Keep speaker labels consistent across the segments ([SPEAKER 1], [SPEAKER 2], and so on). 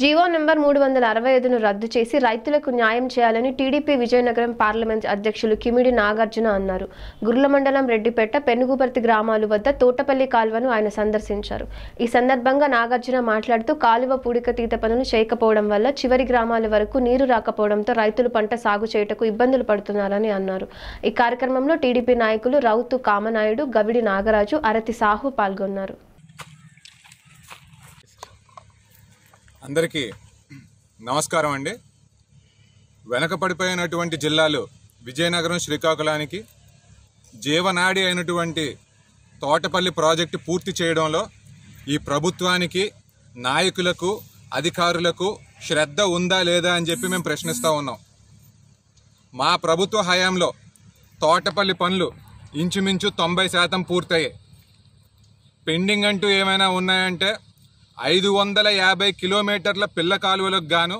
[SPEAKER 1] GO number మూడు వందల అరవై ఐదును రద్దు చేసి రైతులకు న్యాయం చేయాలని టీడీపీ విజయనగరం పార్లమెంట్ అధ్యక్షులు కిమిడి నాగార్జున అన్నారు గుర్ల మండలం రెడ్డిపేట పెనుగుపర్తి గ్రామాలు వద్ద తోటపల్లి కాలువను ఆయన సందర్శించారు ఈ సందర్భంగా నాగార్జున మాట్లాడుతూ కాలువ పూడిక తీత పనులు చేయకపోవడం వల్ల చివరి గ్రామాల వరకు నీరు రాకపోవడంతో రైతులు పంట సాగు చేయటకు ఇబ్బందులు పడుతున్నారని అన్నారు ఈ కార్యక్రమంలో టీడీపీ నాయకులు రౌతు కామనాయుడు గవిడి నాగరాజు అరతి సాహు పాల్గొన్నారు
[SPEAKER 2] అందరికీ నమస్కారం అండి వెనకపడిపోయినటువంటి జిల్లాలు విజయనగరం శ్రీకాకుళానికి జీవనాడి అయినటువంటి తోటపల్లి ప్రాజెక్టు పూర్తి చేయడంలో ఈ ప్రభుత్వానికి నాయకులకు అధికారులకు శ్రద్ధ ఉందా లేదా అని చెప్పి మేము ప్రశ్నిస్తూ ఉన్నాం మా ప్రభుత్వ హయాంలో తోటపల్లి పనులు ఇంచుమించు తొంభై శాతం పూర్తయ్యాయి పెండింగ్ అంటూ ఏమైనా ఉన్నాయంటే ఐదు వందల యాభై కిలోమీటర్ల పిల్ల కాలువలకు గాను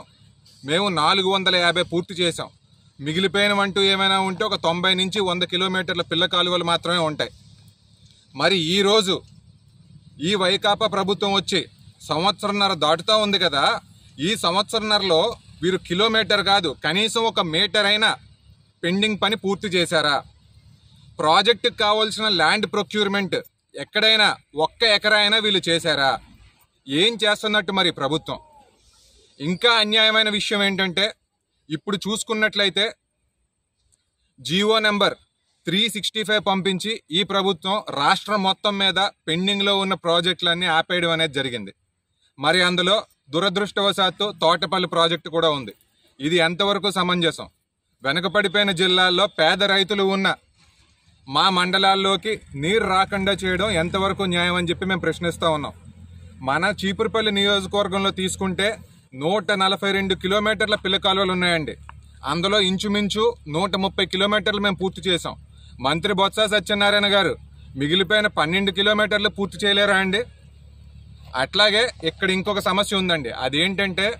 [SPEAKER 2] మేము నాలుగు వందల యాభై పూర్తి చేసాం వంటూ ఏమైనా ఉంటే ఒక తొంభై నుంచి వంద కిలోమీటర్ల పిల్ల కాలువలు మాత్రమే ఉంటాయి మరి ఈరోజు ఈ వైకాపా ప్రభుత్వం వచ్చి సంవత్సరంన్నర దాటుతూ ఉంది కదా ఈ సంవత్సరంన్నరలో వీరు కిలోమీటర్ కాదు కనీసం ఒక మీటర్ అయినా పెండింగ్ పని పూర్తి చేశారా ప్రాజెక్టుకు కావాల్సిన ల్యాండ్ ప్రొక్యూర్మెంట్ ఎక్కడైనా ఒక్క ఎకరా అయినా వీళ్ళు చేశారా ఏం చేస్తున్నట్టు మరి ప్రభుత్వం ఇంకా అన్యాయమైన విషయం ఏంటంటే ఇప్పుడు చూసుకున్నట్లయితే Jio number three sixty five పంపించి ఈ ప్రభుత్వం రాష్ట్రం మొత్తం మీద పెండింగ్లో ఉన్న ప్రాజెక్టులన్నీ ఆపేయడం అనేది జరిగింది మరి అందులో దురదృష్టవశాత్తు తోటపల్లి ప్రాజెక్టు కూడా ఉంది ఇది ఎంతవరకు సమంజసం వెనుకపడిపోయిన జిల్లాల్లో పేద రైతులు ఉన్న మా మండలాల్లోకి నీరు రాకుండా చేయడం ఎంతవరకు న్యాయం అని చెప్పి మేము ప్రశ్నిస్తూ ఉన్నాం మన చీపురుపల్లి నియోజకవర్గంలో తీసుకుంటే నూట నలభై రెండు కిలోమీటర్ల పిల్లకాలువలు ఉన్నాయండి అందులో ఇంచుమించు నూట ముప్పై కిలోమీటర్లు మేము పూర్తి చేసాం మంత్రి బొత్స సత్యనారాయణ గారు మిగిలిపోయిన పన్నెండు కిలోమీటర్లు పూర్తి చేయలేరా అండి అట్లాగే ఇక్కడ ఇంకొక సమస్య ఉందండి అదేంటంటే